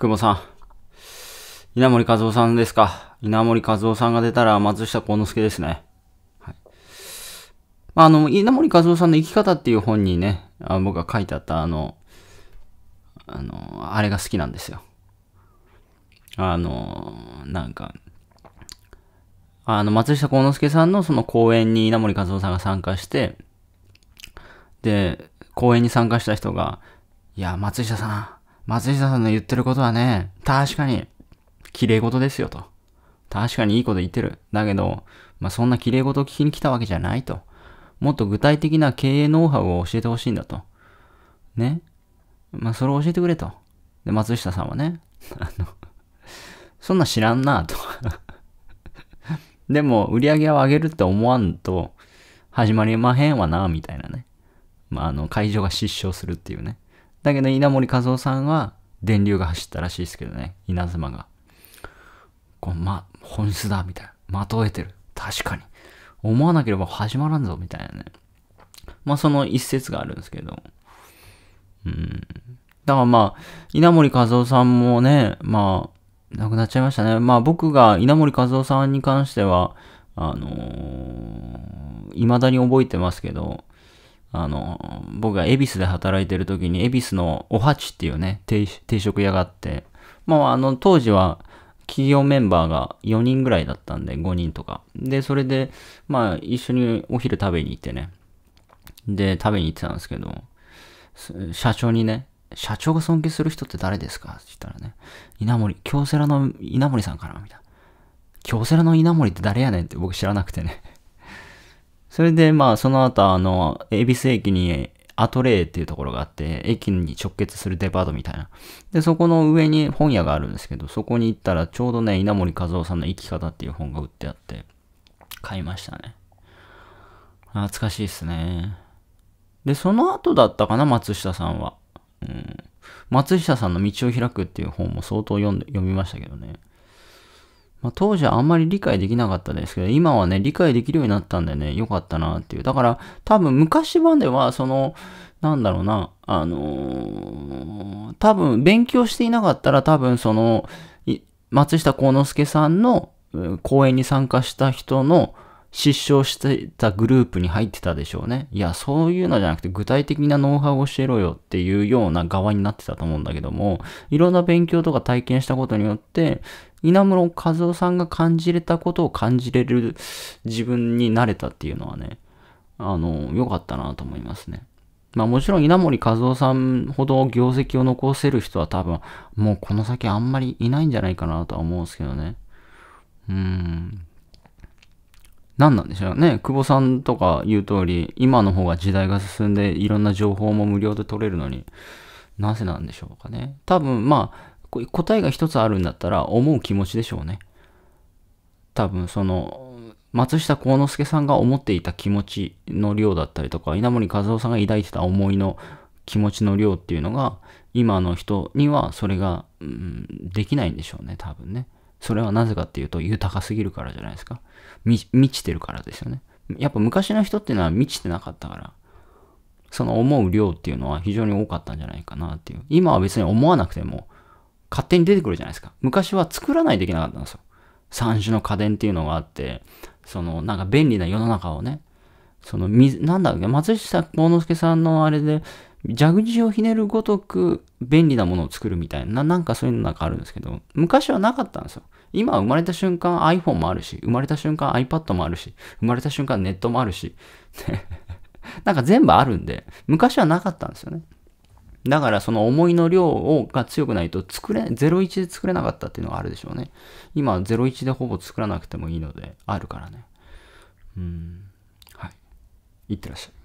久保さん。稲森和夫さんですか。稲森和夫さんが出たら松下幸之助ですね。はい。まあ、あの、稲森和夫さんの生き方っていう本にね、あ僕が書いてあったあの、あの、あれが好きなんですよ。あの、なんか、あの、松下幸之助さんのその講演に稲森和夫さんが参加して、で、講演に参加した人が、いや、松下さん、松下さんの言ってることはね、確かに、綺麗事ですよと。確かにいいこと言ってる。だけど、まあ、そんな綺麗事を聞きに来たわけじゃないと。もっと具体的な経営ノウハウを教えてほしいんだと。ね。まあ、それを教えてくれと。で、松下さんはね、あの、そんな知らんなと でも、売り上げを上げるって思わんと、始まりまへんわなみたいなね。まあ、あの、会場が失笑するっていうね。だけど稲森和夫さんは電流が走ったらしいですけどね、稲妻が。こう、ま、本質だ、みたいな。的を得てる。確かに。思わなければ始まらんぞ、みたいなね。まあ、その一節があるんですけど。うん。だからまあ、稲森和夫さんもね、まあ、亡くなっちゃいましたね。まあ僕が稲森和夫さんに関しては、あのー、未だに覚えてますけど、あの、僕が恵比寿で働いてる時に、恵比寿のおはちっていうね、定食屋があって、まあ、あの、当時は、企業メンバーが4人ぐらいだったんで、5人とか。で、それで、まあ、一緒にお昼食べに行ってね。で、食べに行ってたんですけど、社長にね、社長が尊敬する人って誰ですかって言ったらね、稲森、京セラの稲森さんかなみたいな。京セラの稲森って誰やねんって僕知らなくてねそれで、まあ、その後、あの、恵比寿駅にアトレーっていうところがあって、駅に直結するデパートみたいな。で、そこの上に本屋があるんですけど、そこに行ったら、ちょうどね、稲森和夫さんの生き方っていう本が売ってあって、買いましたね。懐かしいっすね。で、その後だったかな、松下さんは。うん。松下さんの道を開くっていう本も相当読んで、読みましたけどね。まあ、当時はあんまり理解できなかったですけど、今はね、理解できるようになったんでね、良かったなっていう。だから、多分昔版では、その、なんだろうな、あのー、多分勉強していなかったら、多分その、松下幸之助さんの講演に参加した人の、失笑してたグループに入ってたでしょうね。いや、そういうのじゃなくて具体的なノウハウを教えろよっていうような側になってたと思うんだけども、いろんな勉強とか体験したことによって、稲室和夫さんが感じれたことを感じれる自分になれたっていうのはね、あの、良かったなと思いますね。まあもちろん稲森和夫さんほど業績を残せる人は多分もうこの先あんまりいないんじゃないかなとは思うんですけどね。うん。何なんでしょうね。久保さんとか言う通り、今の方が時代が進んで、いろんな情報も無料で取れるのに、なぜなんでしょうかね。多分、まあ、答えが一つあるんだったら、思う気持ちでしょうね。多分、その、松下幸之助さんが思っていた気持ちの量だったりとか、稲森和夫さんが抱いてた思いの気持ちの量っていうのが、今の人にはそれが、うん、できないんでしょうね、多分ね。それはなぜかっていうと豊かすぎるからじゃないですか。満ちてるからですよね。やっぱ昔の人っていうのは満ちてなかったから、その思う量っていうのは非常に多かったんじゃないかなっていう。今は別に思わなくても勝手に出てくるじゃないですか。昔は作らないといけなかったんですよ。三種の家電っていうのがあって、そのなんか便利な世の中をね、その、なんだっけ、松下幸之助さんのあれで、蛇口をひねるごとく便利なものを作るみたいな、なんかそういうのなんかあるんですけど、昔はなかったんですよ。今は生まれた瞬間 iPhone もあるし、生まれた瞬間 iPad もあるし、生まれた瞬間ネットもあるし、なんか全部あるんで、昔はなかったんですよね。だからその思いの量をが強くないと作れ、01で作れなかったっていうのがあるでしょうね。今は01でほぼ作らなくてもいいので、あるからね。うん。はい。いってらっしゃい。